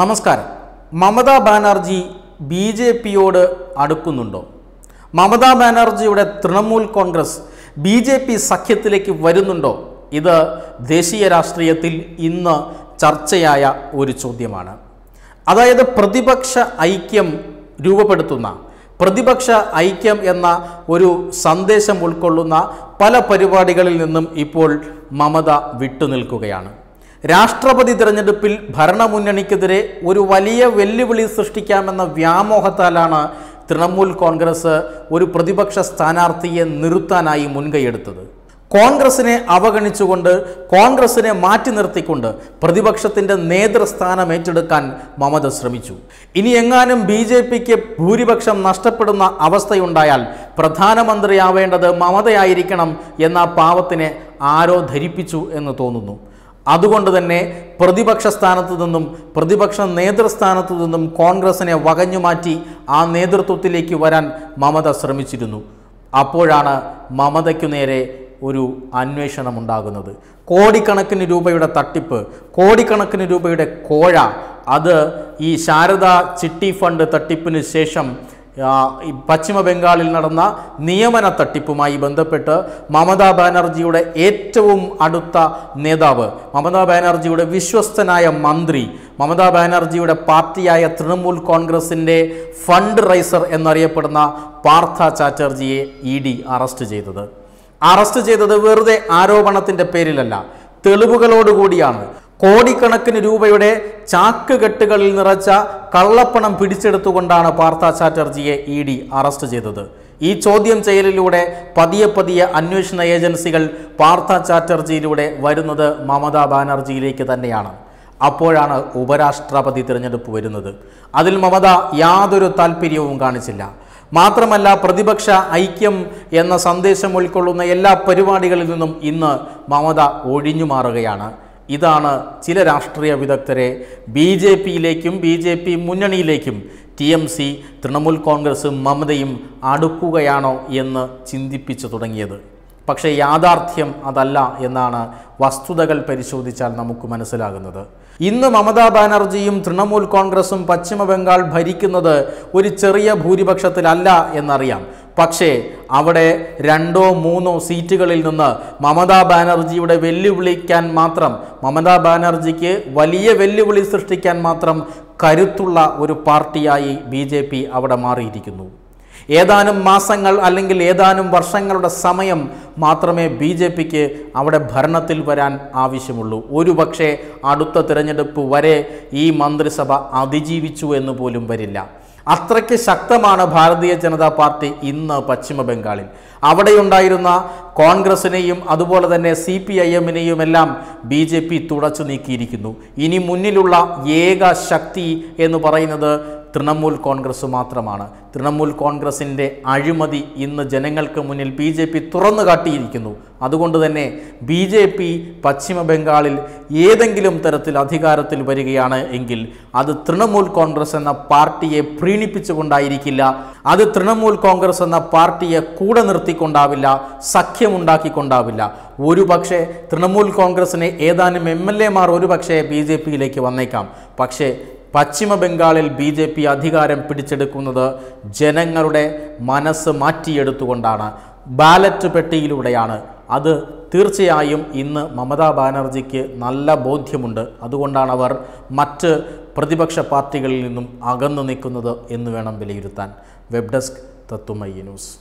നമസ്കാരം Mamata Banerjee B J പിയോട് അടുക്കുന്നുണ്ടോ മമതാ ബാനർജിയുടെ Trinamool Congress B J P സഖ്യത്തിലേക്ക് വരുന്നുണ്ടോ ഇത് ദേശീയ രാഷ്ട്രീയത്തിൽ ഇന്ന് ചർച്ചയായ ഒരു ചോദ്യമാണ് അതായത് പ്രതിപക്ഷ ഐക്യം രൂപപ്പെടുത്തുന്ന പ്രതിപക്ഷ ഐക്യം എന്ന ഒരു സന്ദേശം ഉൾക്കൊള്ളുന്ന പല പരിപാടികളിൽ നിന്നും ഇപ്പോൾ മമത വിട്ടുനിൽക്കുകയാണ് രാഷ്ട്രപതി തിരഞ്ഞെടുപ്പിൽ ഭരണമുന്നണിക്കെതിരെ ഒരു വലിയ വെല്ലുവിളി സൃഷ്ടിക്കാമെന്ന വ്യാമോഹത്താലാണ് തൃണമൂൽ കോൺഗ്രസ് ഒരു പ്രതിപക്ഷ സ്ഥാനാർത്ഥിയെ നിർത്താനായി മുൻകൈയെടുത്തത് കോൺഗ്രസിനെ അവഗണിച്ചുകൊണ്ട് കോൺഗ്രസിനെ മാറ്റി നിർത്തിക്കൊണ്ട് പ്രതിപക്ഷത്തിൻ്റെ നേതൃസ്ഥാനം ഏറ്റെടുക്കാൻ മമത ശ്രമിച്ചു ഇനി എങ്ങാനും ബി ജെ പിക്ക് ഭൂരിപക്ഷം നഷ്ടപ്പെടുന്ന അവസ്ഥയുണ്ടായാൽ പ്രധാനമന്ത്രിയാവേണ്ടത് മമതയായിരിക്കണം എന്ന പാവത്തിനെ ആരോ ധരിപ്പിച്ചു എന്ന് തോന്നുന്നു അതുകൊണ്ട് തന്നെ പ്രതിപക്ഷ സ്ഥാനത്തു നിന്നും പ്രതിപക്ഷ നേതൃസ്ഥാനത്തു നിന്നും കോൺഗ്രസിനെ വകഞ്ഞു മാറ്റി ആ നേതൃത്വത്തിലേക്ക് വരാൻ മമത ശ്രമിച്ചിരുന്നു അപ്പോഴാണ് മമതയ്ക്കു നേരെ ഒരു അന്വേഷണം ഉണ്ടാകുന്നത് കോടിക്കണക്കിന് രൂപയുടെ തട്ടിപ്പ് കോടിക്കണക്കിന് രൂപയുടെ കോഴ അത് ഈ ശാരദ ചിട്ടി ഫണ്ട് തട്ടിപ്പിന് ശേഷം പശ്ചിമ ബംഗാളിൽ നടന്ന നിയമന തട്ടിപ്പുമായി ബന്ധപ്പെട്ട് മമതാ ബാനർജിയുടെ ഏറ്റവും അടുത്ത നേതാവ് മമതാ ബാനർജിയുടെ വിശ്വസ്തനായ മന്ത്രി മമതാ ബാനർജിയുടെ പാർട്ടിയായ തൃണമൂൽ കോൺഗ്രസിൻ്റെ ഫണ്ട് റൈസർ എന്നറിയപ്പെടുന്ന പാർത്ഥ ചാറ്റർജിയെ ഇ ഡി അറസ്റ്റ് ചെയ്തത് അറസ്റ്റ് ചെയ്തത് വെറുതെ ആരോപണത്തിൻ്റെ പേരിലല്ല തെളിവുകളോടുകൂടിയാണ് കോടിക്കണക്കിന് രൂപയുടെ ചാക്കുകെട്ടുകളിൽ നിറച്ച കള്ളപ്പണം പിടിച്ചെടുത്തുകൊണ്ടാണ് പാർത്ഥ ചാറ്റർജിയെ ഇ ഡി അറസ്റ്റ് ചെയ്തത് ഈ ചോദ്യം ചെയ്യലിലൂടെ പതിയെ പതിയെ അന്വേഷണ ഏജൻസികൾ പാർത്ഥ ചാറ്റർജിയിലൂടെ വരുന്നത് മമതാ ബാനർജിയിലേക്ക് തന്നെയാണ് അപ്പോഴാണ് ഉപരാഷ്ട്രപതി തിരഞ്ഞെടുപ്പ് വരുന്നത് അതിൽ മമത യാതൊരു താല്പര്യവും കാണിച്ചില്ല മാത്രമല്ല പ്രതിപക്ഷ ഐക്യം എന്ന സന്ദേശം ഉൾക്കൊള്ളുന്ന എല്ലാ പരിപാടികളിൽ നിന്നും ഇന്ന് മമത ഒഴിഞ്ഞു മാറുകയാണ് ഇതാണ് ചില രാഷ്ട്രീയ വിദഗ്ധരെ ബി ജെ പിയിലേക്കും ബി ജെ പി മുന്നണിയിലേക്കും ടി എം സി തൃണമൂൽ കോൺഗ്രസും മമതയും അടുക്കുകയാണോ എന്ന് ചിന്തിപ്പിച്ചു തുടങ്ങിയത് പക്ഷേ യാഥാർത്ഥ്യം അതല്ല എന്നാണ് വസ്തുതകൾ പരിശോധിച്ചാൽ നമുക്ക് മനസ്സിലാകുന്നത് ഇന്ന് മമതാ ബാനർജിയും തൃണമൂൽ കോൺഗ്രസും പശ്ചിമ ബംഗാൾ ഭരിക്കുന്നത് ഒരു ചെറിയ ഭൂരിപക്ഷത്തിലല്ല എന്നറിയാം പക്ഷേ അവിടെ രണ്ടോ മൂന്നോ സീറ്റുകളിൽ നിന്ന് മമതാ ബാനർജിയുടെ വെല്ലുവിളിക്കാൻ മാത്രം മമതാ ബാനർജിക്ക് വലിയ വെല്ലുവിളി സൃഷ്ടിക്കാൻ മാത്രം കരുത്തുള്ള ഒരു പാർട്ടിയായി ബി ജെ പി അവിടെ മാറിയിരിക്കുന്നു ഏതാനും മാസങ്ങൾ അല്ലെങ്കിൽ ഏതാനും വർഷങ്ങളുടെ സമയം മാത്രമേ ബി ജെ പിക്ക് അവിടെ ഭരണത്തിൽ വരാൻ ആവശ്യമുള്ളൂ ഒരു പക്ഷേ അടുത്ത തിരഞ്ഞെടുപ്പ് വരെ ഈ മന്ത്രിസഭ അതിജീവിച്ചു എന്ന് പോലും വരില്ല അത്രയ്ക്ക് ശക്തമാണ് ഭാരതീയ ജനതാ പാർട്ടി ഇന്ന് പശ്ചിമ ബംഗാളിൽ അവിടെയുണ്ടായിരുന്ന കോൺഗ്രസിനെയും അതുപോലെ തന്നെ സി പി ഐ എമ്മിനെയും എല്ലാം ബി ജെ പി തുടച്ചു നീക്കിയിരിക്കുന്നു ഇനി മുന്നിലുള്ള ഏക ശക്തി എന്ന് പറയുന്നത് തൃണമൂൽ കോൺഗ്രസ് മാത്രമാണ് തൃണമൂൽ കോൺഗ്രസിൻ്റെ അഴിമതി ഇന്ന് ജനങ്ങൾക്ക് മുന്നിൽ ബി ജെ പി തുറന്നു കാട്ടിയിരിക്കുന്നു അതുകൊണ്ട് തന്നെ ബി ജെ പി പശ്ചിമ ബംഗാളിൽ ഏതെങ്കിലും തരത്തിൽ അധികാരത്തിൽ വരികയാണ് എങ്കിൽ അത് തൃണമൂൽ കോൺഗ്രസ് എന്ന പാർട്ടിയെ പ്രീണിപ്പിച്ചുകൊണ്ടായിരിക്കില്ല അത് തൃണമൂൽ കോൺഗ്രസ് എന്ന പാർട്ടിയെ കൂടെ നിർത്തിക്കൊണ്ടാവില്ല സഖ്യമുണ്ടാക്കിക്കൊണ്ടാവില്ല ഒരു പക്ഷേ തൃണമൂൽ കോൺഗ്രസിനെ ഏതാനും എം എൽ എമാർ ഒരു പക്ഷേ ബി ജെ പിയിലേക്ക് വന്നേക്കാം പക്ഷേ പശ്ചിമ ബംഗാളിൽ ബി ജെ പി അധികാരം പിടിച്ചെടുക്കുന്നത് ജനങ്ങളുടെ മനസ്സ് മാറ്റിയെടുത്തുകൊണ്ടാണ് ബാലറ്റ് പെട്ടിയിലൂടെയാണ് അത് തീർച്ചയായും ഇന്ന് മമതാ ബാനർജിക്ക് നല്ല ബോധ്യമുണ്ട് അതുകൊണ്ടാണ് അവർ മറ്റ് പ്രതിപക്ഷ പാർട്ടികളിൽ നിന്നും അകന്നു നിൽക്കുന്നത് എന്ന് വേണം വിലയിരുത്താൻ വെബ് ഡെസ്ക് തത്തുമയ്യ ന്യൂസ്